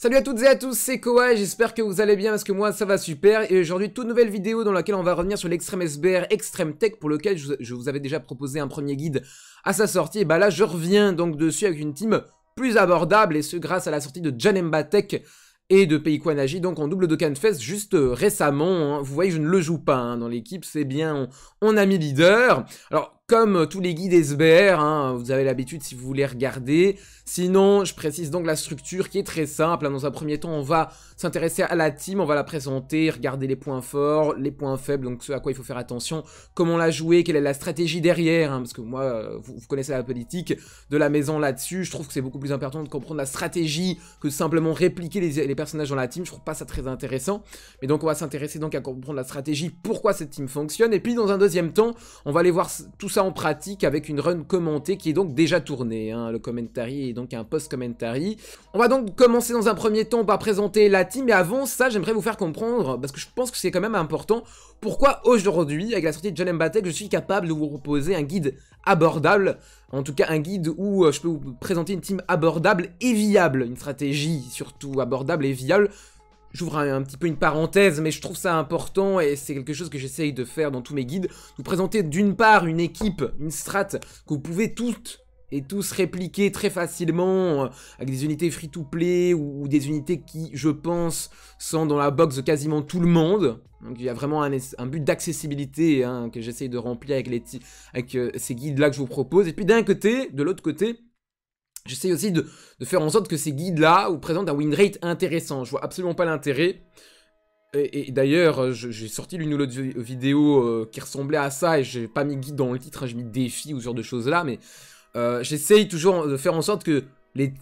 Salut à toutes et à tous, c'est Koa j'espère que vous allez bien parce que moi ça va super et aujourd'hui toute nouvelle vidéo dans laquelle on va revenir sur l'extrême SBR Extreme Tech pour lequel je vous avais déjà proposé un premier guide à sa sortie et bah là je reviens donc dessus avec une team plus abordable et ce grâce à la sortie de Janemba Tech et de Peikwanagi, donc en double de Canfest juste euh, récemment. Hein. Vous voyez, je ne le joue pas hein, dans l'équipe, c'est bien, on, a mis leader. Alors, comme euh, tous les guides SBR, hein, vous avez l'habitude si vous voulez regarder. Sinon, je précise donc la structure qui est très simple. Hein. Dans un premier temps, on va s'intéresser à la team, on va la présenter, regarder les points forts, les points faibles, donc ce à quoi il faut faire attention, comment la jouer, quelle est la stratégie derrière, hein, parce que moi, euh, vous, connaissez la politique de la maison là-dessus, je trouve que c'est beaucoup plus important de comprendre la stratégie que simplement répliquer les, personnages dans la team, je trouve pas ça très intéressant. Mais donc on va s'intéresser donc à comprendre la stratégie, pourquoi cette team fonctionne, et puis dans un deuxième temps, on va aller voir tout ça en pratique avec une run commentée qui est donc déjà tournée. Hein. Le commentary est donc un post-commentary. On va donc commencer dans un premier temps par présenter la team. Mais avant ça, j'aimerais vous faire comprendre, parce que je pense que c'est quand même important, pourquoi aujourd'hui, avec la sortie de John Mbatek, je suis capable de vous proposer un guide abordable. En tout cas, un guide où euh, je peux vous présenter une team abordable et viable. Une stratégie surtout abordable et viable J'ouvre un, petit peu une parenthèse, mais je trouve ça important et c'est quelque chose que j'essaye de faire dans tous mes guides. Vous présenter d'une part une équipe, une strat que vous pouvez toutes et tous répliquer très facilement euh, avec des unités free-to-play ou, des unités qui, je pense, sont dans la box de quasiment tout le monde. Donc il y a vraiment un, but d'accessibilité hein, que j'essaye de remplir avec, les avec euh, ces guides-là que je vous propose. Et puis d'un côté, de l'autre côté, J'essaye aussi de, faire en sorte que ces guides-là euh, vous présentent un win rate intéressant. Je vois absolument pas l'intérêt. Et, d'ailleurs, euh, j'ai sorti l'une ou l'autre vidéo euh, qui ressemblait à ça et j'ai pas mis guide dans le titre, hein. j'ai mis défi ou ce genre de choses là, mais j'essaye toujours de faire en sorte que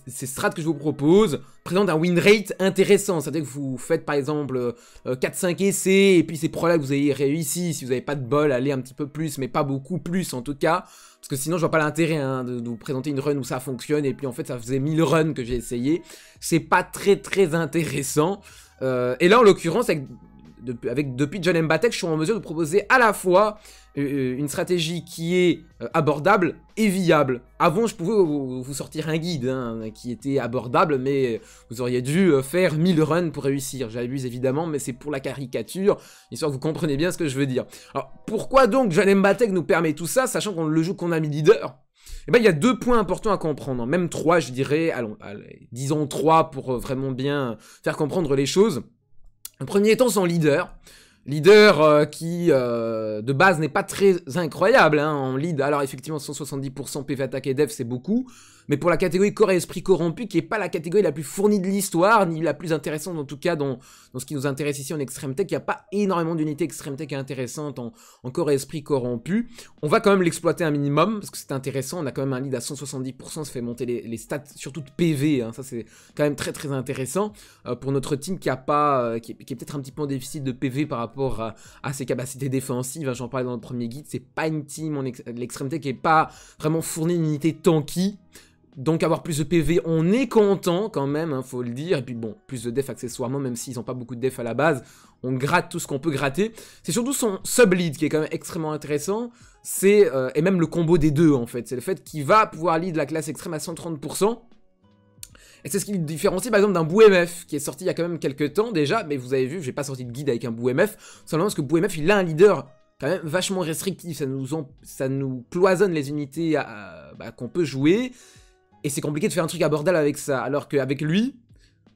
ces strats que je vous propose présentent un win rate intéressant. C'est-à-dire que vous faites par exemple 4-5 euh, euh, essais, et puis c'est probable que vous ayez réussi. Si vous n'avez pas de bol, allez un petit peu plus, mais pas beaucoup plus en tout cas. Parce que sinon, je vois pas l'intérêt hein, de, vous présenter une run où ça fonctionne, et puis en fait, ça faisait 1000 runs que j'ai essayé. C'est pas très très intéressant. Euh, et là, en l'occurrence, avec avec, depuis John Mbatek, je suis en mesure de proposer à la fois euh, euh, une stratégie qui est euh, abordable et viable. Avant, je pouvais vous, sortir un guide hein, qui était abordable, mais vous auriez dû faire 1000 runs pour réussir. J'abuse évidemment, mais c'est pour la caricature, histoire que vous compreniez bien ce que je veux dire. Alors, pourquoi donc John Mbatek nous permet tout ça, sachant qu'on le joue qu'on a mis leader eh ben, il y a deux points importants à comprendre, hein. même trois, je dirais, allons, disons trois pour vraiment bien faire comprendre les choses. En premier temps, son leader. Leader euh, qui, euh, de base, n'est pas très incroyable hein, en lead. Alors, effectivement, 170% PV attaque et dev, c'est beaucoup mais pour la catégorie corps et esprit corrompu, qui n'est pas la catégorie la plus fournie de l'histoire, ni la plus intéressante en tout cas dans, ce qui nous intéresse ici en extrême tech. Il n'y a pas énormément d'unités extrême tech intéressantes en, en, corps et esprit corrompu. On va quand même l'exploiter un minimum, parce que c'est intéressant. On a quand même un lead à 170%, ça fait monter les, stats, surtout de PV. Hein. ça, c'est quand même très très intéressant euh, pour notre team qui a pas, euh, qui, est, peut-être un petit peu en déficit de PV par rapport à, ses capacités défensives. Hein. J'en parlais dans le premier guide. C'est pas une team en l'extrême tech qui est pas vraiment fournie d'unités unité tanky donc avoir plus de PV, on est content quand même, il hein, faut le dire. Et puis bon, plus de def accessoirement, même s'ils n'ont pas beaucoup de def à la base, on gratte tout ce qu'on peut gratter. C'est surtout son sub-lead qui est quand même extrêmement intéressant. C'est euh, Et même le combo des deux en fait. C'est le fait qu'il va pouvoir lead la classe extrême à 130%. Et c'est ce qui le différencie par exemple d'un MF qui est sorti il y a quand même quelques temps déjà, mais vous avez vu, j'ai pas sorti de guide avec un MF. simplement parce que MF il a un leader quand même vachement restrictif, ça nous, ça nous cloisonne les unités bah, qu'on peut jouer, et c'est compliqué de faire un truc à bordel avec ça. Alors qu'avec lui,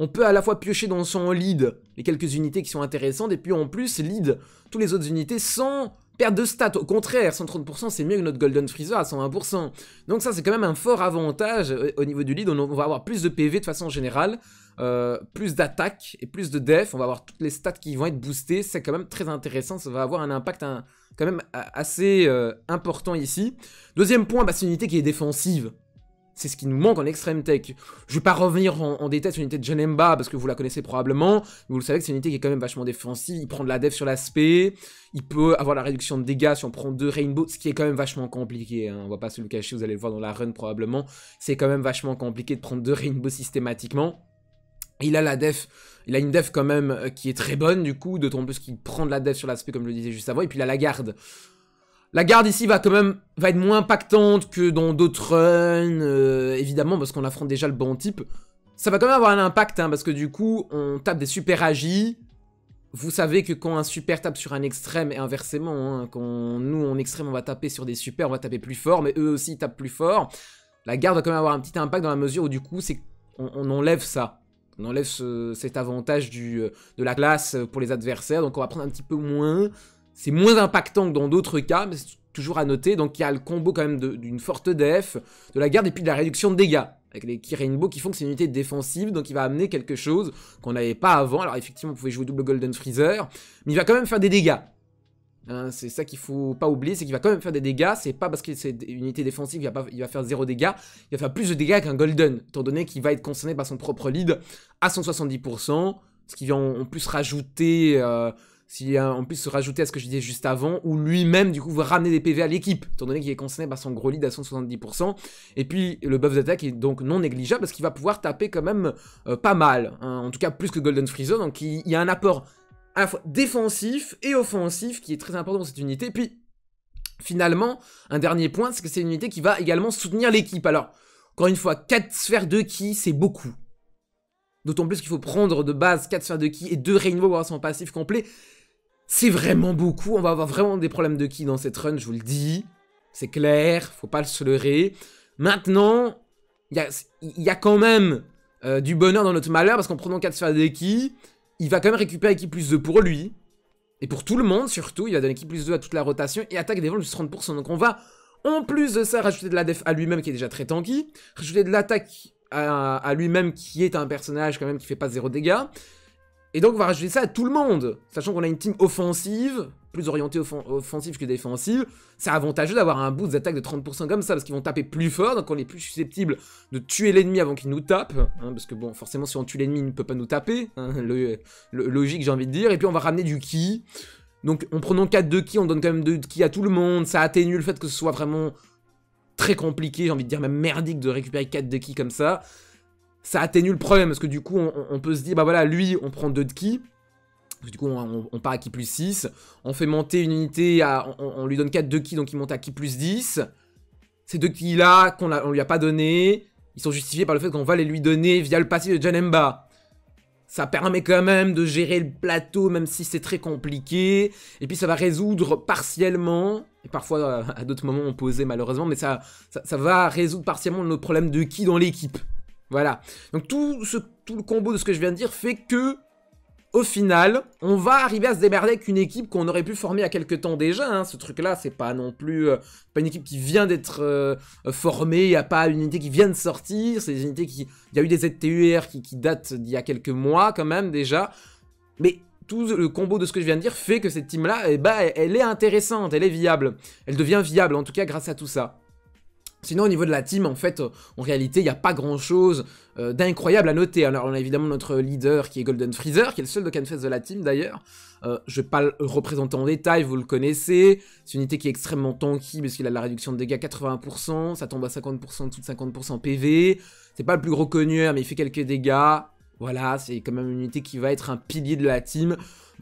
on peut à la fois piocher dans son lead les quelques unités qui sont intéressantes, et puis en plus lead tous les autres unités sans perdre de stats. Au contraire, 130% c'est mieux que notre Golden Freezer à 120%. Donc ça c'est quand même un fort avantage euh, au niveau du lead. On va avoir plus de PV de façon générale, euh, plus d'attaque et plus de def. On va avoir toutes les stats qui vont être boostées. C'est quand même très intéressant. Ça va avoir un impact quand même assez euh, important ici. Deuxième point, bah, c'est une unité qui est défensive. C'est ce qui nous manque en extrême tech. Je vais pas revenir en, détail sur l'unité de Janemba parce que vous la connaissez probablement. vous le savez que c'est une unité qui est quand même vachement défensive. Il prend de la def sur l'aspect. Il peut avoir la réduction de dégâts si on prend deux rainbows, ce qui est quand même vachement compliqué. on hein. On va pas se le cacher, vous allez le voir dans la run probablement. C'est quand même vachement compliqué de prendre deux Rainbow systématiquement. Il a la def, il a une def quand même euh, qui est très bonne du coup, d'autant plus qu'il prend de la def sur l'aspect comme je le disais juste avant, et puis il a la garde. La garde ici va quand même va être moins impactante que dans d'autres runs, euh, évidemment, parce qu'on affronte déjà le bon type. Ça va quand même avoir un impact, hein, parce que du coup, on tape des super agis. Vous savez que quand un super tape sur un extrême, et inversement, hein, quand nous, en extrême, on va taper sur des super, on va taper plus fort, mais eux aussi, ils tapent plus fort. La garde va quand même avoir un petit impact dans la mesure où du coup, c'est on, enlève ça. On enlève cet avantage du, euh, de la glace pour les adversaires, donc on va prendre un petit peu moins c'est moins impactant que dans d'autres cas, mais c'est toujours à noter. Donc il y a le combo quand même d'une forte def, de la garde et puis de la réduction de dégâts. Avec les Kirinbo qui font que c'est une unité défensive, donc il va amener quelque chose qu'on n'avait pas avant. Alors effectivement, on pouvait jouer double Golden Freezer, mais il va quand même faire des dégâts. Hein, c'est ça qu'il faut pas oublier, c'est qu'il va quand même faire des dégâts. C'est pas parce que c'est une unité défensive, il va, il va faire zéro dégâts. Il va faire plus de dégâts qu'un Golden, étant donné qu'il va être concerné par son propre lead à 170%, ce qui vient en, plus rajouter euh, si en euh, on se rajouter à ce que je disais juste avant, où lui-même, du coup, va ramener des PV à l'équipe, étant donné qu'il est concerné par son gros lead à 170%. Et puis, le buff d'attaque est donc non négligeable, parce qu'il va pouvoir taper quand même euh, pas mal, hein. en tout cas plus que Golden Freezer, donc il, y a un apport à la fois défensif et offensif qui est très important dans cette unité. puis, finalement, un dernier point, c'est que c'est une unité qui va également soutenir l'équipe. Alors, encore une fois, 4 sphères de ki, c'est beaucoup. D'autant plus qu'il faut prendre de base 4 sphères de ki et 2 Rainbow pour son passif complet. C'est vraiment beaucoup. On va avoir vraiment des problèmes de ki dans cette run, je vous le dis. C'est clair, faut pas se leurrer. Maintenant, il y, a, quand même euh, du bonheur dans notre malheur, parce qu'en prenant 4 sphères ki, il va quand même récupérer qui plus 2 pour lui. Et pour tout le monde, surtout, il va donner ki plus 2 à toute la rotation et attaque des vents plus 30%. Donc on va, en plus de ça, rajouter de la def à lui-même qui est déjà très tanky, rajouter de l'attaque à, lui-même qui est un personnage quand même qui fait pas zéro dégâts, et donc on va rajouter ça à tout le monde. Sachant qu'on a une team offensive, plus orientée offensive que défensive, c'est avantageux d'avoir un boost d'attaque de 30% comme ça, parce qu'ils vont taper plus fort, donc on est plus susceptible de tuer l'ennemi avant qu'il nous tape. Hein, parce que bon, forcément, si on tue l'ennemi, il ne peut pas nous taper. Hein, le, logique, j'ai envie de dire. Et puis on va ramener du ki. Donc en prenant 4 de ki, on donne quand même 2 ki à tout le monde. Ça atténue le fait que ce soit vraiment très compliqué, j'ai envie de dire même merdique de récupérer 4 de ki comme ça ça atténue le problème, parce que du coup, on, peut se dire, bah voilà, lui, on prend 2 de ki, du coup, on, part à qui plus 6. On fait monter une unité, à, on, lui donne 4 de qui, donc il monte à qui plus 10. Ces deux qui là, qu'on lui a pas donné, ils sont justifiés par le fait qu'on va les lui donner via le passé de Janemba. Ça permet quand même de gérer le plateau, même si c'est très compliqué. Et puis ça va résoudre partiellement, et parfois euh, à d'autres moments on posait malheureusement, mais ça, ça, va résoudre partiellement nos problème de qui dans l'équipe. Voilà. Donc tout, ce, tout le combo de ce que je viens de dire fait que au final, on va arriver à se démerder avec une équipe qu'on aurait pu former à y quelques temps déjà. Hein. Ce truc-là, c'est pas non plus euh, pas une équipe qui vient d'être euh, euh, formée, il n'y a pas une unité qui vient de sortir, c'est des unités qui... Il y a eu des ZTUR qui, qui datent d'il y a quelques mois quand même déjà. Mais tout le combo de ce que je viens de dire fait que cette team-là, eh ben, elle est intéressante, elle est viable. Elle devient viable en tout cas grâce à tout ça. Sinon, au niveau de la team, en fait, euh, en réalité, il n'y a pas grand-chose euh, d'incroyable à noter. Alors, on a évidemment notre leader qui est Golden Freezer, qui est le seul de face de la team, d'ailleurs. Euh, je ne vais pas le représenter en détail, vous le connaissez. C'est une unité qui est extrêmement tanky, parce qu'il a la réduction de dégâts 80%, ça tombe à 50%, de 50% PV. C'est pas le plus gros connu mais il fait quelques dégâts. Voilà, c'est quand même une unité qui va être un pilier de la team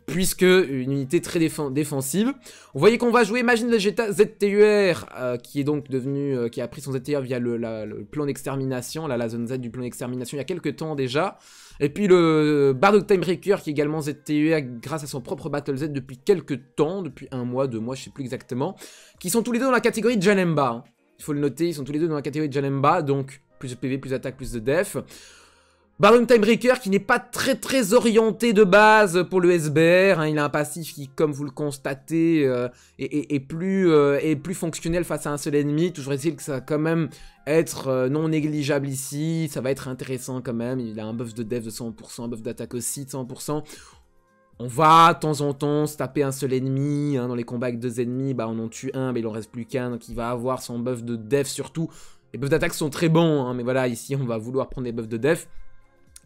puisque une unité très défensive. Vous voyez qu'on va jouer Magine Vegeta ZTUR, euh, qui est donc devenu, euh, qui a pris son ZTUR via le, plan d'extermination, la, la zone Z du plan d'extermination il y a quelques temps déjà. Et puis le Bardock Timebreaker qui est également ZTUR grâce à son propre Battle Z depuis quelques temps, depuis un mois, deux mois, je sais plus exactement, qui sont tous les deux dans la catégorie de hein. Il faut le noter, ils sont tous les deux dans la catégorie de donc plus de PV, plus d'attaque, plus de def. Barum Timebreaker qui n'est pas très très orienté de base pour le SBR, hein. il a un passif qui, comme vous le constatez, euh, est, plus, euh, plus fonctionnel face à un seul ennemi, toujours est-il que ça va quand même être euh, non négligeable ici, ça va être intéressant quand même, il a un buff de def de 100%, un buff d'attaque aussi de 100%, on va, de temps en temps, se taper un seul ennemi. Hein. dans les combats avec deux ennemis, bah, on en tue un, mais il en reste plus qu'un. Donc, il va avoir son buff de def surtout. Les buffs d'attaque sont très bons, hein, mais voilà, ici, on va vouloir prendre des buffs de def.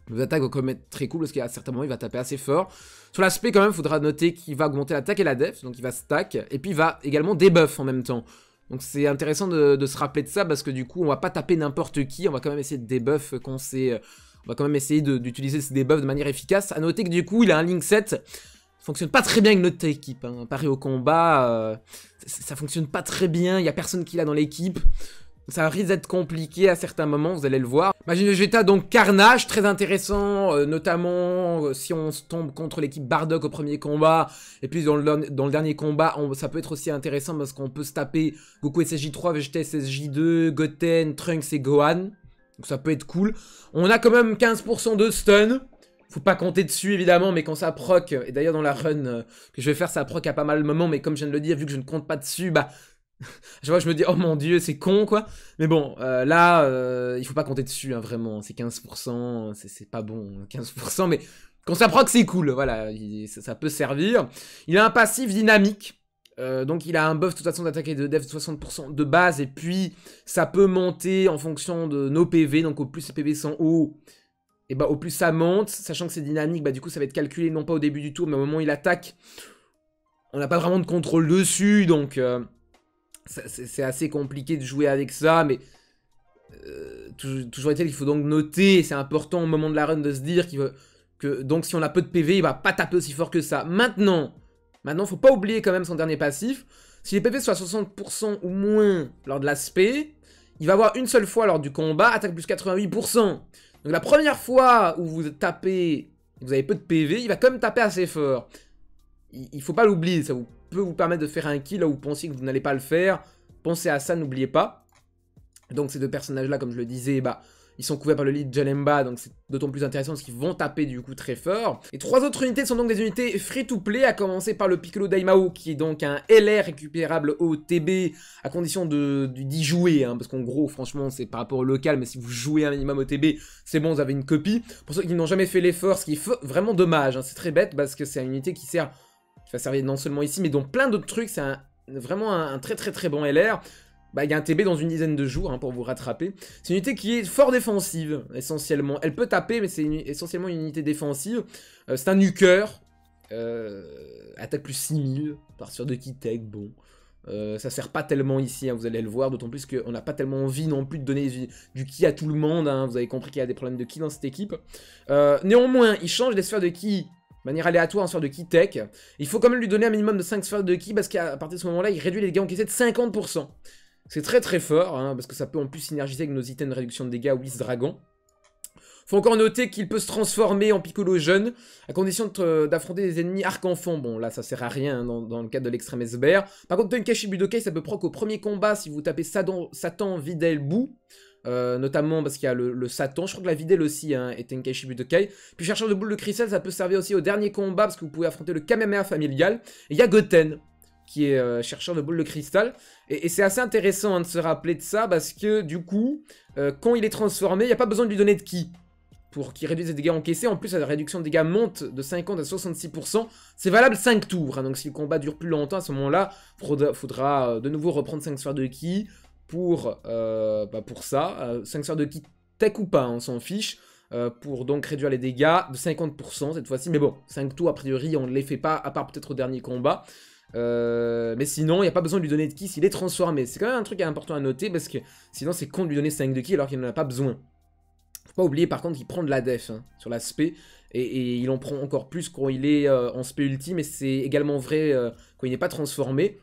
Nos attaques vont quand même être très cool parce qu'à certains moments il va taper assez fort. Sur l'aspect quand même, il faudra noter qu'il va augmenter l'attaque et la def, donc il va stack, et puis il va également debuff en même temps. Donc c'est intéressant de, se rappeler de ça parce que du coup on va pas taper n'importe qui, on va quand même essayer de debuff quand c'est... On va quand même essayer d'utiliser ces debuffs de manière efficace. A noter que du coup il a un link set, 7, fonctionne pas très bien avec notre équipe. Hein. Pareil au combat, euh, ça, ça, fonctionne pas très bien, il y a personne qui l'a dans l'équipe. Ça risque d'être compliqué à certains moments, vous allez le voir. Imagine Vegeta, donc Carnage, très intéressant, euh, notamment euh, si on se tombe contre l'équipe Bardock au premier combat, et puis dans le, dernier combat, ça peut être aussi intéressant parce qu'on peut se taper Goku ssj 3 Vegeta ssj 2 Goten, Trunks et Gohan. Donc ça peut être cool. On a quand même 15% de stun. Faut pas compter dessus évidemment, mais quand ça proc, et d'ailleurs dans la run euh, que je vais faire, ça proc à pas mal de moments, mais comme je viens de le dire, vu que je ne compte pas dessus, bah je vois, je me dis, oh mon dieu, c'est con, quoi. Mais bon, euh, là, euh, il faut pas compter dessus, hein, vraiment. C'est 15%, c'est pas bon, 15%, hein, mais quand ça proc, c'est cool, voilà. ça, peut servir. Il a un passif dynamique. Euh, donc il a un buff de toute façon d'attaquer et de def de 60% de base et puis ça peut monter en fonction de nos PV donc au plus les PV sont hauts et bah au plus ça monte sachant que c'est dynamique bah du coup ça va être calculé non pas au début du tour mais au moment où il attaque on n'a pas vraiment de contrôle dessus donc c'est assez compliqué de jouer avec ça, mais euh, toujours est-il qu'il faut donc noter, c'est important au moment de la run de se dire que donc si on a peu de PV, il va pas taper aussi fort que ça. Maintenant, maintenant, faut pas oublier quand même son dernier passif. Si les PV sont à 60% ou moins lors de l'aspect, il va avoir une seule fois lors du combat, attaque plus 88%. Donc la première fois où vous tapez, vous avez peu de PV, il va quand même taper assez fort. Il, il faut pas l'oublier, ça vous peut vous permettre de faire un kill là où vous pensez que vous n'allez pas le faire. Pensez à ça, n'oubliez pas. Donc ces deux personnages-là, comme je le disais, bah, ils sont couverts par le lit de Jalemba, donc c'est d'autant plus intéressant parce qu'ils vont taper du coup très fort. Et trois autres unités sont donc des unités free-to-play, à commencer par le Piccolo Daimao, qui est donc un LR récupérable au TB, à condition de d'y jouer, hein, parce qu'en gros, franchement, c'est par rapport au local, mais si vous jouez un minimum au TB, c'est bon, vous avez une copie. Pour ceux qui n'ont jamais fait l'effort, ce qui est vraiment dommage, hein, c'est très bête, parce que c'est une unité qui sert ça servir non seulement ici, mais dans plein d'autres trucs. C'est vraiment un, très très très bon LR. Bah, il y a un TB dans une dizaine de jours hein, pour vous rattraper. C'est une unité qui est fort défensive, essentiellement. Elle peut taper, mais c'est essentiellement une unité défensive. Euh, c'est un nuker. Euh, attaque plus 6000, par sur de tech, bon. Ça euh, ça sert pas tellement ici, hein, vous allez le voir, d'autant plus qu'on n'a pas tellement envie non plus de donner du, qui à tout le monde, hein. vous avez compris qu'il y a des problèmes de ki dans cette équipe. néanmoins, il change les sphères de ki de manière aléatoire, en sort de ki tech. Il faut quand même lui donner un minimum de 5 sphères de ki, parce qu'à partir de ce moment-là, il réduit les dégâts encaissés de 50%. C'est très très fort, hein, parce que ça peut en plus synergiser avec nos items de réduction de dégâts ou dragon. Faut encore noter qu'il peut se transformer en Piccolo jeune, à condition euh, d'affronter des ennemis arc-enfant. Bon, là, ça sert à rien hein, dans, le cadre de l'extrême SBR. Par contre, Tenkashi Budokai, ça peut proc au premier combat si vous tapez Satan, Videl, bou euh, notamment parce qu'il y a le, Satan, je crois que la Videlle aussi hein, est Tenkaichi Budokai. Puis chercheur de boules de cristal, ça peut servir aussi au dernier combat parce que vous pouvez affronter le Kamehameha familial. il y a Goten qui est euh, chercheur de boules de cristal. Et, c'est assez intéressant hein, de se rappeler de ça parce que du coup, euh, quand il est transformé, il n'y a pas besoin de lui donner de ki pour qu'il réduise les dégâts encaissés. En plus, la réduction des dégâts monte de 50 à 66%. C'est valable 5 tours. Hein, donc si le combat dure plus longtemps, à ce moment-là, faudra, faudra, de nouveau reprendre 5 sphères de ki, pour, euh, bah, pour ça. 5 euh, sœurs de kit tech ou pas, on s'en fiche. Euh, pour donc réduire les dégâts de 50% cette fois-ci. Mais bon, 5 tout, a priori, on ne les fait pas, à part peut-être au dernier combat. mais sinon, il n'y a pas besoin de lui donner de qui s'il est transformé. C'est quand même un truc important à noter, parce que sinon, c'est con de lui donner 5 de ki alors qu'il n'en a pas besoin. Faut pas oublier, par contre, qu'il prend de la def hein, sur l'aspect, et, et, il en prend encore plus quand il est en spé ultime, et c'est également vrai quand il n'est pas transformé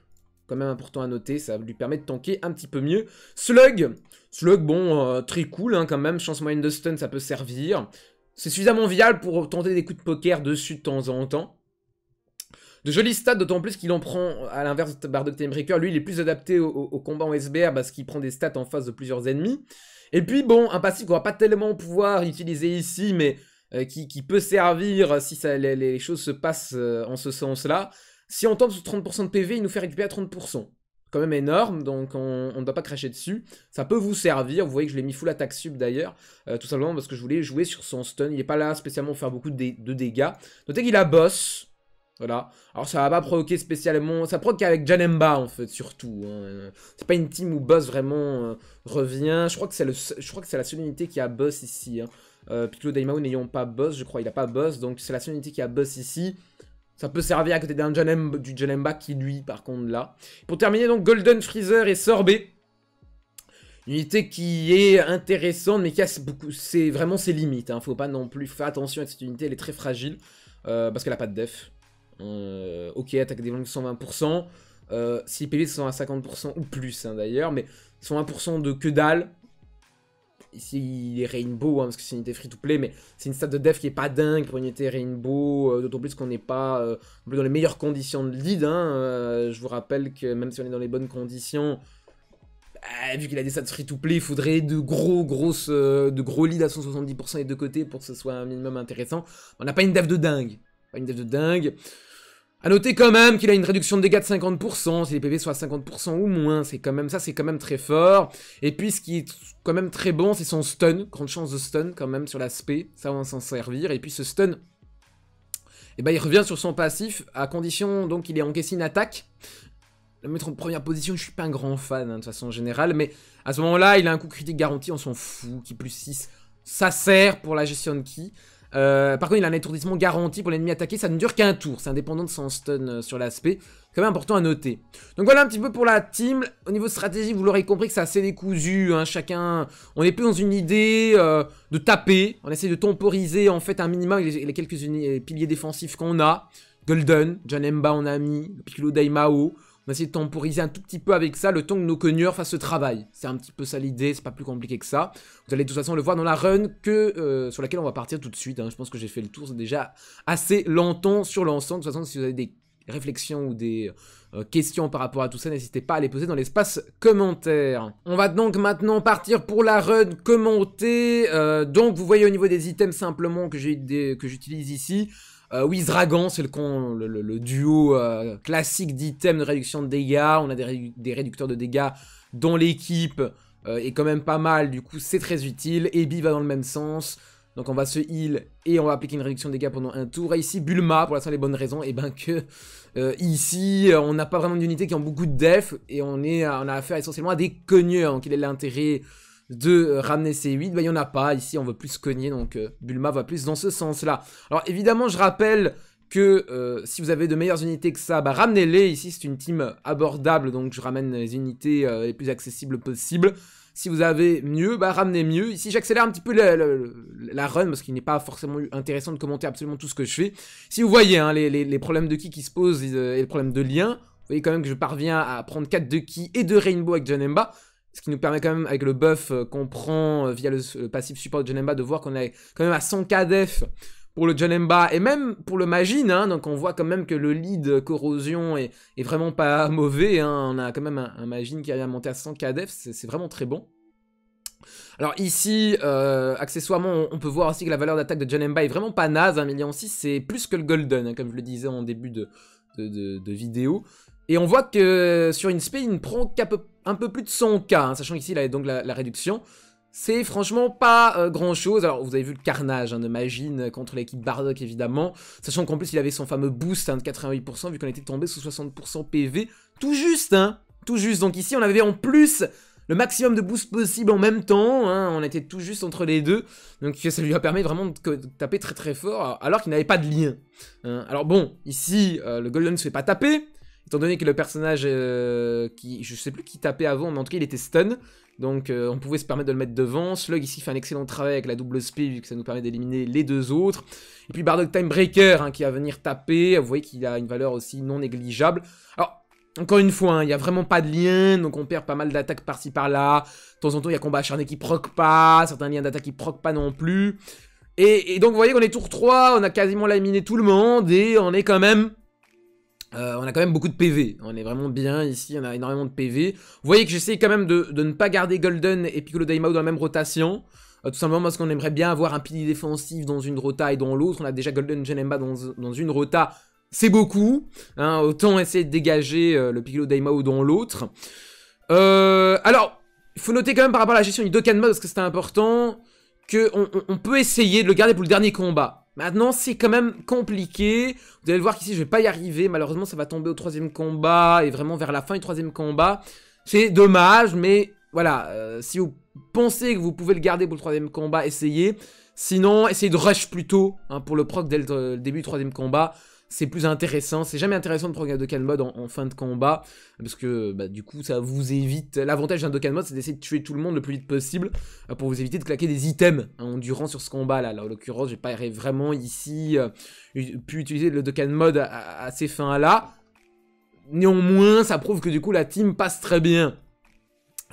quand même important à noter, ça lui permet de tanker un petit peu mieux. Slug Slug, bon, euh, très cool hein, quand même, chance moyenne de stun, ça peut servir. C'est suffisamment viable pour tenter des coups de poker dessus de temps en temps. De jolis stats, d'autant plus qu'il en prend, à l'inverse de Bardock Timebreaker, lui il est plus adapté au, combat en SBR parce qu'il prend des stats en face de plusieurs ennemis. Et puis bon, un passif qu'on va pas tellement pouvoir utiliser ici, mais euh, qui, peut servir si ça, les, choses se passent euh, en ce sens-là. Si on tombe sur 30% de PV, il nous fait récupérer 30%. Quand même énorme, donc on ne doit pas cracher dessus. Ça peut vous servir, vous voyez que je l'ai mis full attaque sub d'ailleurs, euh, tout simplement parce que je voulais jouer sur son stun. Il n'est pas là spécialement pour faire beaucoup de, dégâts. Notez qu'il a boss, voilà. Alors ça va pas provoquer spécialement... Ça provoque avec Janemba en fait surtout. Hein. C'est pas une team où Boss vraiment euh, revient. Je crois que c'est la seule unité qui a Boss ici. Hein. Euh, n'ayant pas Boss, je crois, il a pas Boss. Donc c'est la seule unité qui a Boss ici. Ça peut servir à côté d'un Janem, du Janemba qui, lui, par contre, là. Pour terminer, donc, Golden Freezer et Sorbet. Une unité qui est intéressante, mais qui a beaucoup, vraiment ses limites. Hein. Faut pas non plus faire attention à cette unité, elle est très fragile. Euh, parce qu'elle a pas de def. Euh, ok, attaque des 120%. Euh, si PV sont à 50% ou plus hein, d'ailleurs, mais 120% de que dalle, Ici, il est Rainbow, hein, parce que c'est une unité free-to-play, mais c'est une stat de dev qui est pas dingue pour une unité Rainbow, euh, d'autant plus qu'on n'est pas euh, dans les meilleures conditions de lead. Hein, euh, je vous rappelle que même si on est dans les bonnes conditions, bah, vu qu'il a des stats free-to-play, il faudrait de gros, grosses, de gros leads à 170% et de côté pour que ce soit un minimum intéressant. On n'a pas une def de dingue. Pas une dev de dingue. A noter quand même qu'il a une réduction de dégâts de 50%, si les PV sont à 50% ou moins, c'est quand même ça, c'est quand même très fort. Et puis ce qui est quand même très bon, c'est son stun, grande chance de stun quand même sur l'aspect, ça va s'en servir. Et puis ce stun, Et eh ben, il revient sur son passif, à condition donc qu'il ait encaissé une attaque. Le mettre en première position, je suis pas un grand fan hein, de façon générale, mais à ce moment-là, il a un coup critique garanti, on s'en fout, qui plus 6, ça sert pour la gestion de qui. Euh, par contre, il a un étourdissement garanti pour l'ennemi attaqué. Ça ne dure qu'un tour. C'est indépendant de son stun euh, sur l'aspect. Quand même important à noter. Donc voilà un petit peu pour la team. Au niveau stratégie, vous l'aurez compris que c'est assez décousu. Hein. Chacun, on est plus dans une idée euh, de taper. On essaie de temporiser en fait un minimum les, quelques piliers défensifs qu'on a. Golden, Emba, on a mis, Piccolo Daimao va essayer de temporiser un tout petit peu avec ça, le temps que nos cogneurs fassent ce travail. C'est un petit peu ça l'idée, c'est pas plus compliqué que ça. Vous allez de toute façon le voir dans la run que, euh, sur laquelle on va partir tout de suite. Hein. Je pense que j'ai fait le tour c'est déjà assez longtemps sur l'ensemble. De toute façon, si vous avez des réflexions ou des euh, questions par rapport à tout ça, n'hésitez pas à les poser dans l'espace commentaire. On va donc maintenant partir pour la run commentée. Euh, donc vous voyez au niveau des items simplement que j'utilise ici, euh, Dragon, c'est le, le, duo euh, classique d'items de réduction de dégâts. On a des, réducteurs de dégâts dans l'équipe est euh, et quand même pas mal. Du coup, c'est très utile. Ebi va dans le même sens. Donc on va se heal et on va appliquer une réduction de dégâts pendant un tour. ici, Bulma, pour l'instant, les bonnes raisons, et ben que euh, ici, on n'a pas vraiment d'unités qui ont beaucoup de def. Et on, est, a affaire essentiellement à des cogneurs. Donc il est l'intérêt de ramener ces 8, bah, il n'y en a pas. Ici, on veut plus cogner, donc euh, Bulma va plus dans ce sens-là. Alors évidemment, je rappelle que euh, si vous avez de meilleures unités que ça, bah, ramenez-les. Ici, c'est une team abordable, donc je ramène les unités euh, les plus accessibles possibles. Si vous avez mieux, bah, ramenez mieux. Ici, j'accélère un petit peu la, run, parce qu'il n'est pas forcément intéressant de commenter absolument tout ce que je fais. Si vous voyez hein, les, problèmes de qui qui se posent et le problème de lien, vous voyez quand même que je parviens à prendre 4 de qui et de Rainbow avec Janemba ce qui nous permet quand même, avec le buff euh, qu'on prend euh, via le, passif support de Janemba, de voir qu'on est quand même à 100k def pour le Janemba et même pour le Magine. Hein. donc on voit quand même que le lead corrosion est, vraiment pas mauvais. Hein. on a quand même un, Magine qui arrive à monter à 100k def, c'est vraiment très bon. Alors ici, euh, accessoirement, on peut voir aussi que la valeur d'attaque de Janemba est vraiment pas naze, 1,6 million, c'est plus que le Golden, hein, comme je le disais en début de vidéo. Et on voit que sur une il ne prend qu'un peu, peu plus de 100k, hein, sachant qu'ici, il avait donc la, réduction. C'est franchement pas euh, grand chose. Alors, vous avez vu le carnage hein, de Magine contre l'équipe Bardock, évidemment. Sachant qu'en plus, il avait son fameux boost hein, de 88%, vu qu'on était tombé sous 60% PV. Tout juste, hein Tout juste. Donc ici, on avait en plus le maximum de boost possible en même temps. on était tout juste entre les deux. Donc ça lui a permis vraiment de, taper très très fort alors qu'il n'avait pas de lien. Alors bon, ici, euh, le Golden se fait pas taper. Étant donné que le personnage, euh, qui, je sais plus qui tapait avant, mais en tout cas il était stun, donc euh, on pouvait se permettre de le mettre devant. Slug ici fait un excellent travail avec la double speed, vu que ça nous permet d'éliminer les deux autres. Et puis Bardock Timebreaker hein, qui va venir taper, vous voyez qu'il a une valeur aussi non négligeable. Alors encore une fois, hein, il n'y a vraiment pas de lien, donc on perd pas mal d'attaques par-ci par-là. De temps en temps, il y a combat acharné qui proc pas, certains liens d'attaque qui proc pas non plus. Et, donc, vous voyez qu'on est tour 3, on a quasiment laminé tout le monde, et on est quand même euh, on a quand même beaucoup de PV, on est vraiment bien ici, on a énormément de PV. Vous voyez que j'essaie quand même de, ne pas garder Golden et Piccolo Daimao dans la même rotation. Euh, tout simplement parce qu'on aimerait bien avoir un pilier défensif dans une rota et dans l'autre. On a déjà Golden Genemba dans, dans une rota, c'est beaucoup. Hein. autant essayer de dégager euh, le Piccolo Daimao dans l'autre. alors, il faut noter quand même par rapport à la gestion du Mode, parce que c'était important, qu'on peut essayer de le garder pour le dernier combat. Maintenant, c'est quand même compliqué. Vous allez le voir qu'ici, je vais pas y arriver. Malheureusement, ça va tomber au troisième combat et vraiment vers la fin du troisième combat. C'est dommage, mais voilà. Euh, si vous pensez que vous pouvez le garder pour le troisième combat, essayez. Sinon, essayez de rush plutôt hein, pour le proc dès le début du troisième combat c'est plus intéressant. C'est jamais intéressant de prendre un Dokkan Mode en, fin de combat, parce que bah, du coup, ça vous évite. L'avantage d'un Dokkan Mode, c'est d'essayer de tuer tout le monde le plus vite possible euh, pour vous éviter de claquer des items hein, en durant sur ce combat-là. en l'occurrence, j'ai pas vraiment ici euh, pu utiliser le Dokkan Mode à ces fins-là. Néanmoins, ça prouve que du coup, la team passe très bien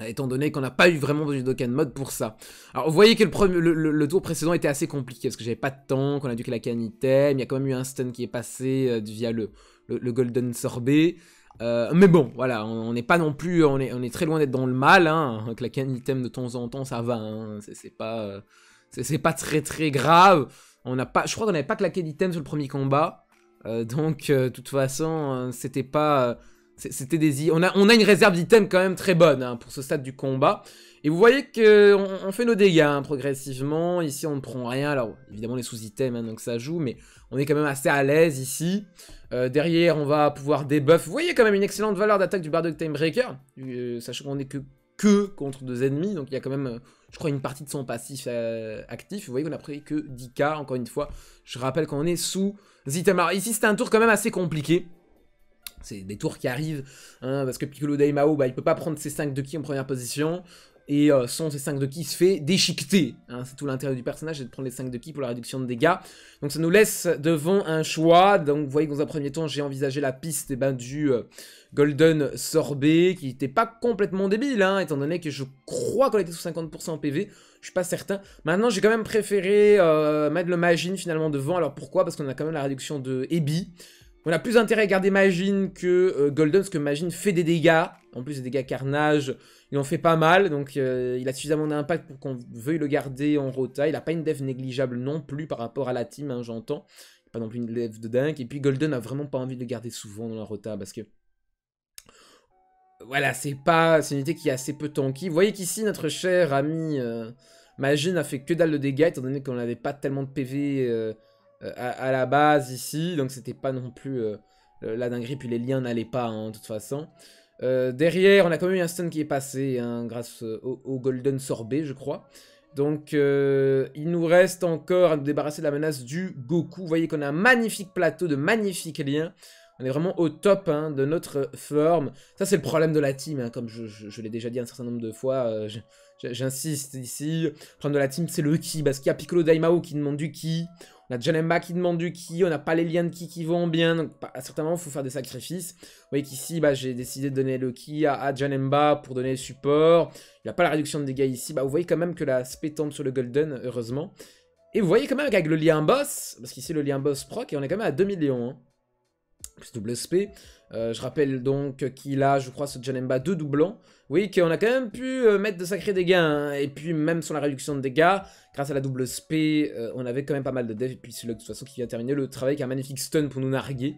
étant donné qu'on n'a pas eu vraiment besoin de mode pour ça. Alors vous voyez que le, tour précédent était assez compliqué, parce que j'avais pas de temps, qu'on a dû claquer la item, il y a quand même eu un stun qui est passé euh, via le, golden sorbet. Euh, mais bon, voilà, on n'est pas non plus, on est, très loin d'être dans le mal, hein, un la item de temps en temps, ça va, hein. c'est pas, euh, c'est pas très très grave. On n'a pas, je crois qu'on n'avait pas claqué d'item sur le premier combat, donc de toute façon, c'était pas c'était On a, on a une réserve d'items quand même très bonne hein, pour ce stade du combat. Et vous voyez qu'on on fait nos dégâts hein, progressivement. Ici, on ne prend rien. Alors, évidemment, les sous-items, hein, donc ça joue. Mais on est quand même assez à l'aise ici. Euh, derrière, on va pouvoir débuff. Vous voyez quand même une excellente valeur d'attaque du Bardock Timebreaker. Breaker. Euh, sachant qu'on n'est que, que contre deux ennemis. Donc, il y a quand même, euh, je crois, une partie de son passif actif. Vous voyez qu'on a pris que 10k, encore une fois. Je rappelle qu'on est sous item. ici, c'était un tour quand même assez compliqué. C'est des tours qui arrivent, hein, parce que Piccolo Daimao, bah, il peut pas prendre ses 5 de ki en première position, et euh, son 5 de ki, se fait déchiqueter. Hein. c'est tout l'intérêt du personnage, c'est de prendre les 5 de ki pour la réduction de dégâts. Donc ça nous laisse devant un choix. Donc vous voyez dans un premier temps, j'ai envisagé la piste et eh ben, du euh, Golden Sorbet, qui n'était pas complètement débile, hein, étant donné que je crois qu'on était sous 50% en PV. Je suis pas certain. Maintenant, j'ai quand même préféré euh, mettre le magin finalement devant. Alors pourquoi Parce qu'on a quand même la réduction de Ebi. On a plus intérêt à garder Magine que euh, Golden, parce que Magine fait des dégâts. En plus, des dégâts carnage, il en fait pas mal. Donc, euh, il a suffisamment d'impact pour qu'on veuille le garder en rota. Il n'a pas une dev négligeable non plus par rapport à la team, hein, Il j'entends. Pas non plus une dev de dingue. Et puis, Golden n'a vraiment pas envie de le garder souvent dans la rota, parce que... Voilà, c'est pas... C'est une unité qui est assez peu tanky. Vous voyez qu'ici, notre cher ami... Euh, Magine a fait que dalle de dégâts, étant donné qu'on n'avait pas tellement de PV euh, euh, à, la base ici, donc c'était pas non plus euh, la dinguerie, puis les liens n'allaient pas en hein, de toute façon. Euh, derrière, on a quand même eu un stun qui est passé hein, grâce au, Golden Sorbet, je crois. Donc, il nous reste encore à nous débarrasser de la menace du Goku. Vous voyez qu'on a un magnifique plateau, de magnifiques liens. On est vraiment au top hein, de notre forme. Ça, c'est le problème de la team, hein, comme je, l'ai déjà dit un certain nombre de fois. Euh, j'insiste ici. Le problème de la team, c'est le qui. Parce qu'il y a Piccolo Daimao qui demande du qui. On a Janemba qui demande du qui. On n'a pas les liens de qui qui vont bien. Donc, à bah, certains moments, il faut faire des sacrifices. Vous voyez qu'ici, bah, j'ai décidé de donner le ki à, Janemba pour donner le support. Il n'y a pas la réduction de dégâts ici. Bah, vous voyez quand même que la spé tombe sur le Golden, heureusement. Et vous voyez quand même qu'avec le lien boss, parce qu'ici le lien boss proc, et on est quand même à 2 millions. Hein double SP. Euh, je rappelle donc qu'il a, je crois, ce Janemba 2 doublant. Oui, qu'on a quand même pu euh, mettre de sacrés dégâts. Hein. Et puis, même sur la réduction de dégâts, grâce à la double SP, euh, on avait quand même pas mal de devs. Et puis, c'est de toute façon qui vient terminer le travail avec un magnifique stun pour nous narguer.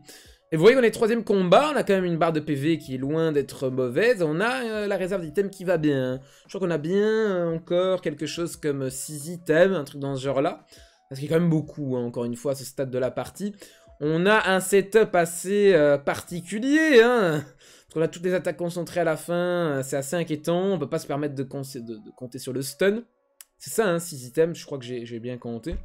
Et vous voyez qu'on est troisième combat, on a quand même une barre de PV qui est loin d'être mauvaise, on a la réserve d'items qui va bien. Hein. Je crois qu'on a bien encore quelque chose comme 6 items, un truc dans ce genre-là. Parce qu'il y a quand même beaucoup, hein, encore une fois, à ce stade de la partie on a un setup assez euh, particulier, hein parce qu'on a toutes les attaques concentrées à la fin, euh, c'est assez inquiétant, on peut pas se permettre de, compter sur le stun. C'est ça, hein, 6 items, je crois que j'ai bien compté.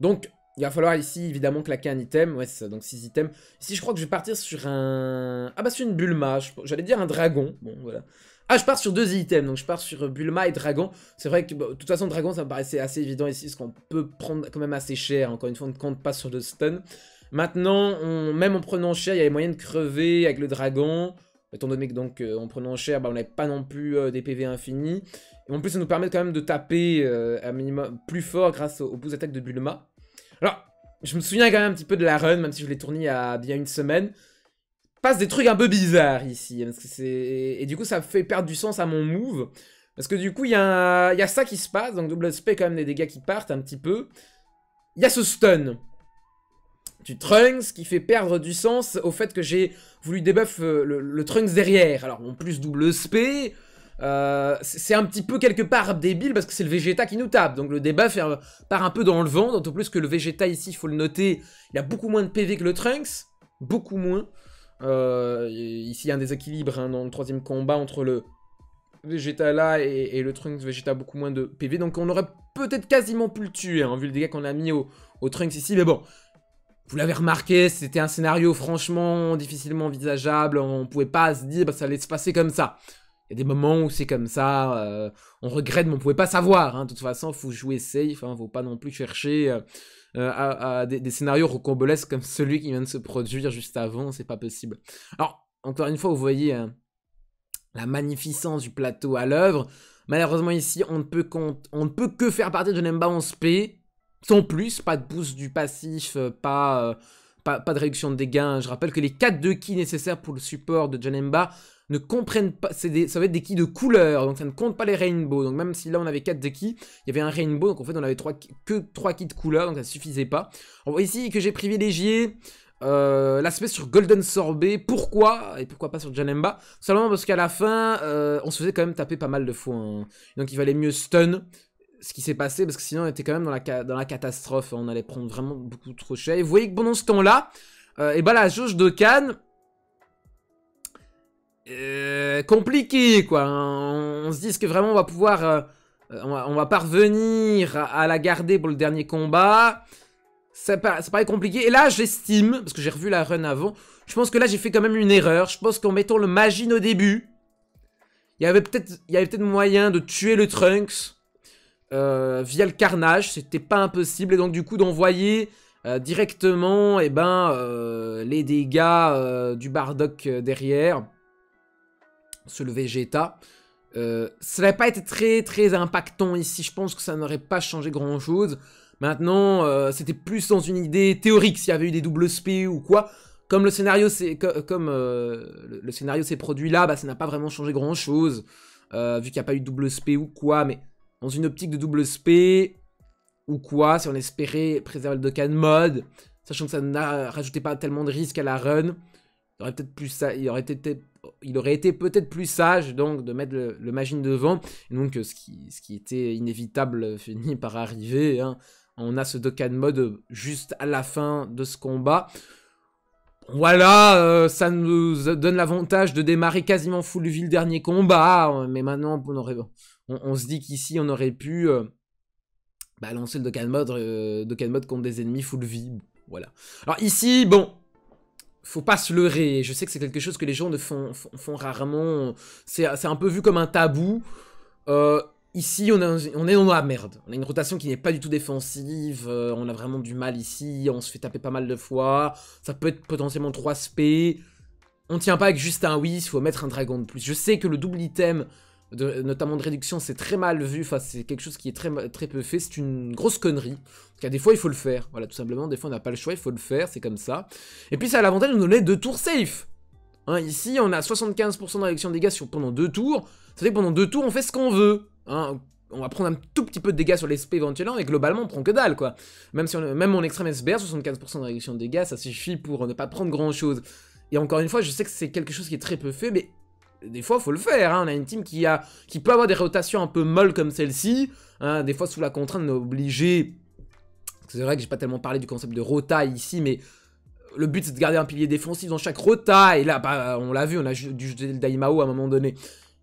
Donc, il va falloir ici, évidemment, claquer un item. Ouais, c'est ça, donc 6 items. Ici, je crois que je vais partir sur un... Ah bah, sur une Bulma, j'allais dire un dragon. Bon, voilà. Ah, je pars sur deux items, donc je pars sur euh, Bulma et Dragon. C'est vrai que, de toute façon, Dragon, ça me paraissait assez évident ici, parce qu'on peut prendre quand même assez cher. Encore une fois, on ne compte pas sur le stun. Maintenant, même en prenant cher, il y les moyens de crever avec le Dragon. Étant donné que, donc, euh, en prenant cher, bah, on n'avait pas non plus euh, des PV infinis. Et en plus, ça nous permet quand même de taper minimum plus fort grâce aux, pousses d'attaque de Bulma. Alors, je me souviens quand même un petit peu de la run, même si je l'ai tournée il y a bien une semaine passe des trucs un peu bizarres ici. Hein, parce que et du coup, ça fait perdre du sens à mon move. Parce que du coup, il y, a ça qui se passe. Donc, double SP, quand même, des dégâts qui partent un petit peu. Il y a ce stun. Du Trunks qui fait perdre du sens au fait que j'ai voulu debuff euh, le, le, Trunks derrière. Alors, en plus, double SP. Euh, c'est un petit peu quelque part débile parce que c'est le Vegeta qui nous tape. Donc le debuff part un peu dans le vent, d'autant plus que le Vegeta ici, il faut le noter, il a beaucoup moins de PV que le Trunks. Beaucoup moins. Euh, ici, il y a un déséquilibre hein, dans le troisième combat entre le Vegeta là et, le Trunks Vegeta beaucoup moins de PV. Donc on aurait peut-être quasiment pu le tuer, hein, vu le dégât qu'on a mis au, Trunks ici. Mais bon, vous l'avez remarqué, c'était un scénario franchement difficilement envisageable. On pouvait pas se dire que bah, ça allait se passer comme ça. Il y a des moments où c'est comme ça, euh, on regrette, mais on pouvait pas savoir. Hein. De toute façon, faut jouer safe, ne faut pas non plus chercher... Euh, euh, à, des, scénarios rocambolesques comme celui qui vient de se produire juste avant, c'est pas possible. Alors, encore une fois, vous voyez euh, la magnificence du plateau à l'œuvre. Malheureusement ici, on ne peut, on, ne peut que faire partir de Nemba en SP, sans plus, pas de boost du passif, euh, pas, pas, de réduction de dégâts. Je rappelle que les 4 de qui nécessaires pour le support de Janemba ne comprennent pas, ça va être des keys de couleur, donc ça ne compte pas les rainbows. Donc même si là on avait 4 de keys, il y avait un rainbow, donc en fait on avait trois que 3 kits de couleur, donc ça suffisait pas. On voit ici que j'ai privilégié euh, l'aspect sur Golden Sorbet. Pourquoi Et pourquoi pas sur Janemba Seulement parce qu'à la fin, euh, on se faisait quand même taper pas mal de fois. Hein. Donc il valait mieux stun ce qui s'est passé parce que sinon on était quand même dans la, dans la catastrophe. Hein. On allait prendre vraiment beaucoup trop cher. Et vous voyez que pendant ce temps-là, euh, et ben la jauge de Cannes euh, compliqué, quoi. Hein. On, se dit que vraiment on va pouvoir, euh, euh, on, va, parvenir à, la garder pour le dernier combat. Ça, ça paraît compliqué. Et là, j'estime, parce que j'ai revu la run avant, je pense que là j'ai fait quand même une erreur. Je pense qu'en mettant le Magine au début, il y avait peut-être, il y avait peut-être moyen de tuer le Trunks via le Carnage. C'était pas impossible. Et donc du coup d'envoyer directement, et eh ben, les dégâts du Bardock derrière sur le Vegeta. Euh, ça n'avait pas été très très impactant ici, je pense que ça n'aurait pas changé grand chose. Maintenant, euh, c'était plus dans une idée théorique s'il y avait eu des doubles SP ou quoi. Comme le scénario s'est comme euh, le, scénario produit là, bah, ça n'a pas vraiment changé grand chose vu qu'il n'y a pas eu de double SP ou quoi. Mais dans une optique de double SP ou quoi, si on espérait préserver le de mode, sachant que ça n'a rajouté pas tellement de risques à la run, il aurait peut-être plus ça, il aurait été il aurait été peut-être plus sage donc de mettre le, Magine devant. donc ce qui, était inévitable finit par arriver. Hein. On a ce Dokkan mode juste à la fin de ce combat. Voilà, euh, ça nous donne l'avantage de démarrer quasiment full vie le dernier combat. Mais maintenant, on, on, se dit qu'ici, on aurait pu euh, balancer le Dokkan mode, euh, mode contre des ennemis full vie. Voilà. Alors ici, bon, faut pas se leurrer. Je sais que c'est quelque chose que les gens ne font, rarement. C'est un peu vu comme un tabou. Euh, ici, on, on, est dans la merde. On a une rotation qui n'est pas du tout défensive. Euh, on a vraiment du mal ici. On se fait taper pas mal de fois. Ça peut être potentiellement 3 SP. On tient pas avec juste un Il Faut mettre un dragon de plus. Je sais que le double item notamment de réduction, c'est très mal vu, enfin c'est quelque chose qui est très, très peu fait, c'est une grosse connerie. Parce qu'à des fois il faut le faire, voilà tout simplement, des fois on n'a pas le choix, il faut le faire, c'est comme ça. Et puis ça a l'avantage de nous donner deux tours safe hein, Ici on a 75% de réduction de dégâts sur, pendant deux tours, cest à dire que pendant deux tours on fait ce qu'on veut. Hein, on va prendre un tout petit peu de dégâts sur les éventuellement, et globalement on prend que dalle quoi. Même, si même mon extrême SBR, 75% de réduction de dégâts, ça suffit pour ne pas prendre grand chose. Et encore une fois, je sais que c'est quelque chose qui est très peu fait, mais des fois, faut le faire. Hein. On a une team qui, a, qui peut avoir des rotations un peu molles comme celle-ci. Hein. Des fois, sous la contrainte, on C'est vrai que j'ai pas tellement parlé du concept de rota ici, mais le but, c'est de garder un pilier défensif dans chaque rota. Et là, bah, on l'a vu, on a dû jeter le Daimao à un moment donné.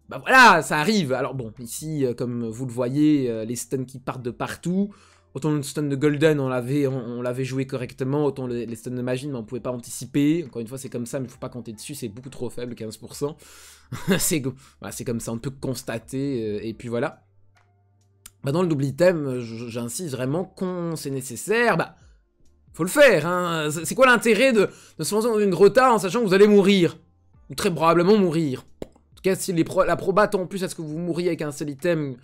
Bah voilà, ça arrive. Alors bon, ici, euh, comme vous le voyez, euh, les stuns qui partent de partout. Autant le stun de Golden, on l'avait, on, l'avait joué correctement, autant les stuns de Magine, mais on pouvait pas anticiper. Encore une fois, c'est comme ça, mais il faut pas compter dessus, c'est beaucoup trop faible, 15%. c'est, c'est comme ça, on peut constater, euh, et puis voilà. Bah, dans le double item, j'insiste vraiment, qu'on c'est nécessaire, bah, faut le faire. Hein. C'est quoi l'intérêt de, se lancer dans une retard en sachant que vous allez mourir Ou très probablement mourir. En tout cas, si les la proba tend plus à ce que vous mouriez avec un seul item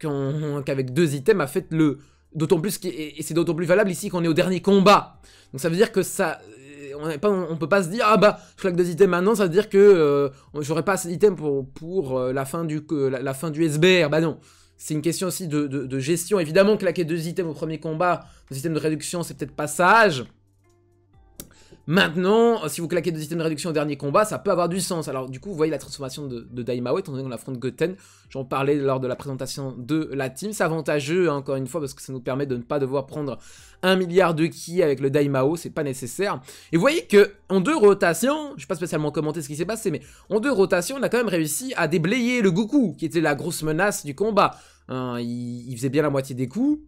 qu'avec deux items, bah, faites-le. D'autant plus, et c'est d'autant plus valable ici qu'on est au dernier combat. Donc ça veut dire que ça, euh, on, pas, on, peut pas se dire ah bah je claque deux items maintenant ça veut dire que euh, j'aurais pas assez d'items pour, euh, la, fin du, la, fin du SBR bah non c'est une question aussi de, de, gestion évidemment claquer deux items au premier combat deux items de réduction c'est peut-être pas sage Maintenant, euh, si vous claquez deux systèmes de réduction au dernier combat, ça peut avoir du sens. Alors du coup, vous voyez la transformation de, de Daimao, étant donné qu'on affronte Goten, j'en parlais lors de la présentation de la team. C'est avantageux, hein, encore une fois, parce que ça nous permet de ne pas devoir prendre un milliard de ki avec le Daimao, c'est pas nécessaire. Et vous voyez que en deux rotations, je ne vais pas spécialement commenter ce qui s'est passé, mais en deux rotations, on a quand même réussi à déblayer le Goku, qui était la grosse menace du combat. Hein, il faisait bien la moitié des coups.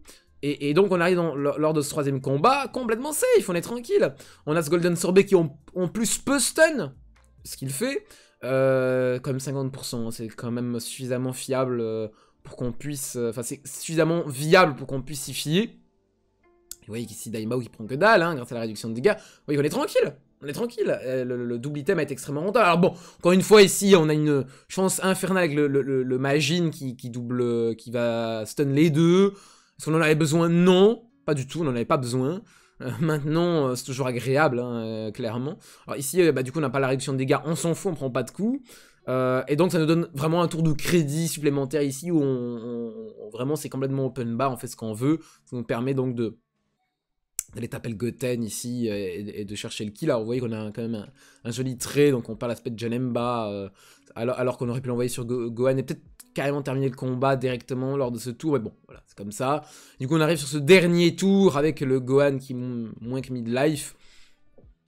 Et, donc on arrive dans, lors de ce troisième combat complètement safe, on est tranquille. On a ce Golden Sorbet qui en plus peu stun, ce qu'il fait. Euh, comme 50%, c'est quand même suffisamment fiable euh, pour qu'on puisse... Euh, enfin c'est suffisamment viable pour qu'on puisse s'y fier. Vous voyez qu'ici Daimao qui prend que dalle, hein, grâce à la réduction de dégâts. Vous voyez qu'on est tranquille on est tranquille, euh, le, double item est extrêmement rentable. Alors bon, encore une fois ici, on a une chance infernale avec le, le, Magine qui, qui, double, qui va stun les deux. Est-ce en avait besoin Non, pas du tout, on n'en avait pas besoin. Euh, maintenant, euh, c'est toujours agréable, hein, euh, clairement. Alors ici, bah, du coup, on n'a pas la réduction de dégâts, on s'en fout, on prend pas de coups. et donc, ça nous donne vraiment un tour de crédit supplémentaire ici, où on, vraiment, c'est complètement open bar, on fait ce qu'on veut. Ça nous permet donc de d'aller taper le Goten ici et, de chercher le kill. Alors vous voyez qu'on a quand même un, joli trait, donc on parle l'aspect de Janemba, alors, qu'on aurait pu l'envoyer sur Gohan, et peut-être carrément terminé le combat directement lors de ce tour, mais bon, voilà, c'est comme ça. Du coup, on arrive sur ce dernier tour avec le Gohan qui moins que mid-life.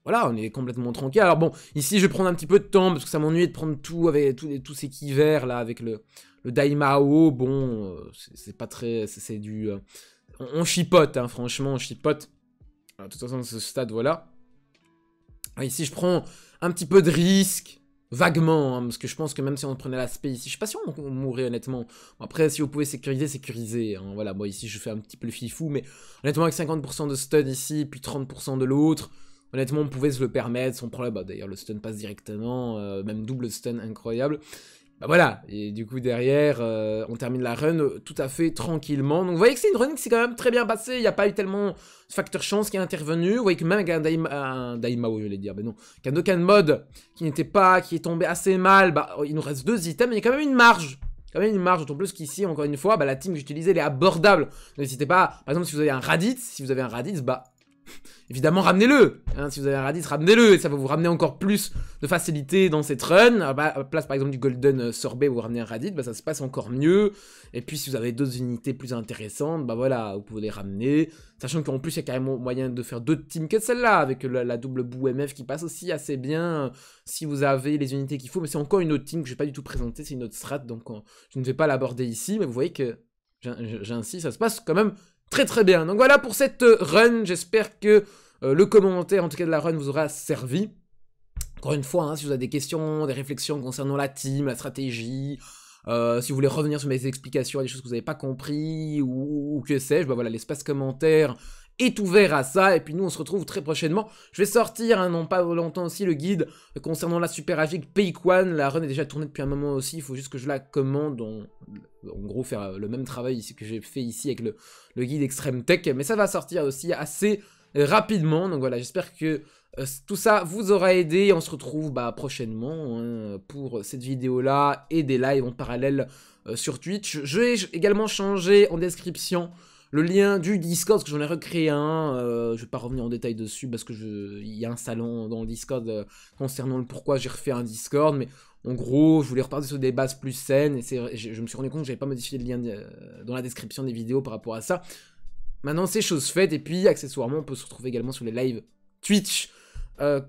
Voilà, on est complètement tranquille, Alors bon, ici, je vais prendre un petit peu de temps, parce que ça m'ennuie de prendre tout avec tous, tous ces kivers, là, avec le, le Daimao. Bon, euh, c'est pas très... c'est du... Euh, on, chipote, hein, franchement, on chipote. de toute façon, ce stade, voilà. ici, je prends un petit peu de risque. Vaguement, hein, parce que je pense que même si on prenait l'aspect ici, je suis pas si on mourrait honnêtement. après, si vous pouvez sécuriser, sécuriser hein. voilà, moi ici je fais un petit peu le fifou, mais honnêtement, avec 50% de stun ici, puis 30% de l'autre, honnêtement, on pouvait se le permettre sans problème. Bah, d'ailleurs, le stun passe directement, euh, même double stun, incroyable bah voilà, et du coup derrière, euh, on termine la run euh, tout à fait tranquillement. Donc vous voyez que c'est une run qui s'est quand même très bien passée, il n'y a pas eu tellement de facteur chance qui est intervenu. Vous voyez que même avec un, Daima, je voulais dire, mais non, qu'un Dokkan Mode qui n'était pas, qui est tombé assez mal, bah oh, il nous reste deux items, mais il y a quand même une marge. Quand même une marge, d'autant plus qu'ici, encore une fois, bah, la team que j'utilisais, elle est abordable. N'hésitez pas, par exemple, si vous avez un Raditz, si vous avez un Raditz, bah Évidemment, ramenez-le. Hein, si vous avez un radis, ramenez-le. Et ça va vous ramener encore plus de facilité dans cette run. Ah bah, à la place, par exemple, du golden euh, sorbet, vous ramenez un radis, bah, ça se passe encore mieux. Et puis, si vous avez d'autres unités plus intéressantes, bah voilà, vous pouvez les ramener. Sachant qu'en plus, il y a carrément moyen de faire d'autres teams que celle-là, avec la, double boue MF qui passe aussi assez bien euh, si vous avez les unités qu'il faut. Mais c'est encore une autre team que je vais pas du tout présenter, c'est une autre strat, donc euh, je ne vais pas l'aborder ici. Mais vous voyez que, j'insiste, ça se passe quand même Très très bien. Donc voilà pour cette euh, run. J'espère que euh, le commentaire, en tout cas de la run, vous aura servi. Encore une fois, hein, si vous avez des questions, des réflexions concernant la team, la stratégie, euh, si vous voulez revenir sur mes explications, des choses que vous n'avez pas compris ou, que sais-je, bah voilà, l'espace commentaire est ouvert à ça. Et puis nous, on se retrouve très prochainement. Je vais sortir, hein, non pas longtemps aussi, le guide concernant la Super agique, Peak La run est déjà tournée depuis un moment aussi. Il faut juste que je la commande. En gros, faire euh, le même travail que j'ai fait ici avec le, guide Extreme Tech. Mais ça va sortir aussi assez rapidement. Donc voilà, j'espère que euh, tout ça vous aura aidé. On se retrouve bah, prochainement hein, pour cette vidéo-là et des lives en parallèle euh, sur Twitch. Je vais également changer en description le lien du Discord, parce que j'en ai recréé un, je euh, je vais pas revenir en détail dessus, parce que y a un salon dans le Discord euh, concernant le pourquoi j'ai refait un Discord, mais en gros, je voulais repartir sur des bases plus saines, et je, je, me suis rendu compte que n'avais pas modifié le lien euh, dans la description des vidéos par rapport à ça. Maintenant, c'est chose faite, et puis accessoirement, on peut se retrouver également sur les lives Twitch,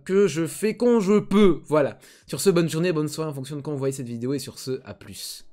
que je fais quand je peux. Voilà. Sur ce, bonne journée, bonne soirée en fonction de quand vous voyez cette vidéo, et sur ce, à plus.